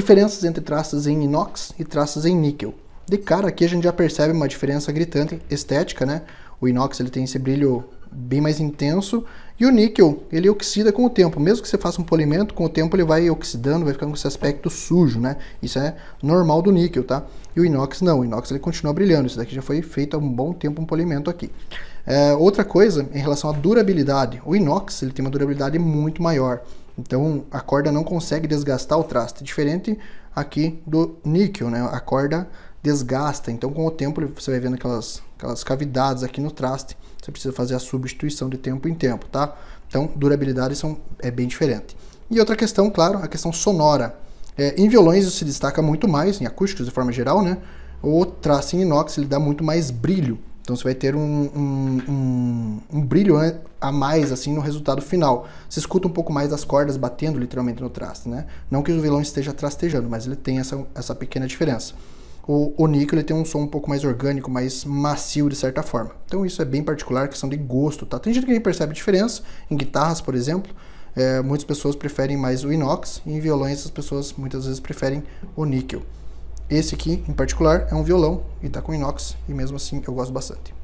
Diferenças entre traças em inox e traças em níquel. De cara aqui a gente já percebe uma diferença gritante estética, né? O inox ele tem esse brilho bem mais intenso e o níquel ele oxida com o tempo. Mesmo que você faça um polimento, com o tempo ele vai oxidando, vai ficando com esse aspecto sujo, né? Isso é normal do níquel, tá? E o inox não, o inox ele continua brilhando. Isso daqui já foi feito há um bom tempo um polimento aqui. É, outra coisa em relação à durabilidade, o inox ele tem uma durabilidade muito maior. Então a corda não consegue desgastar o traste, diferente aqui do níquel, né? A corda desgasta, então com o tempo você vai vendo aquelas, aquelas cavidades aqui no traste, você precisa fazer a substituição de tempo em tempo, tá? Então durabilidade são, é bem diferente. E outra questão, claro, a questão sonora. É, em violões isso se destaca muito mais, em acústicos de forma geral, né? O traste em inox ele dá muito mais brilho, então você vai ter um, um, um, um brilho a mais assim no resultado final. Se escuta um pouco mais das cordas batendo literalmente no traste, né? Não que o violão esteja trastejando, mas ele tem essa, essa pequena diferença. O, o níquel ele tem um som um pouco mais orgânico, mais macio de certa forma. Então isso é bem particular, questão de gosto, tá? Tem gente que percebe diferença, em guitarras, por exemplo, é, muitas pessoas preferem mais o inox, e em violões as pessoas muitas vezes preferem o níquel. Esse aqui, em particular, é um violão e tá com inox, e mesmo assim eu gosto bastante.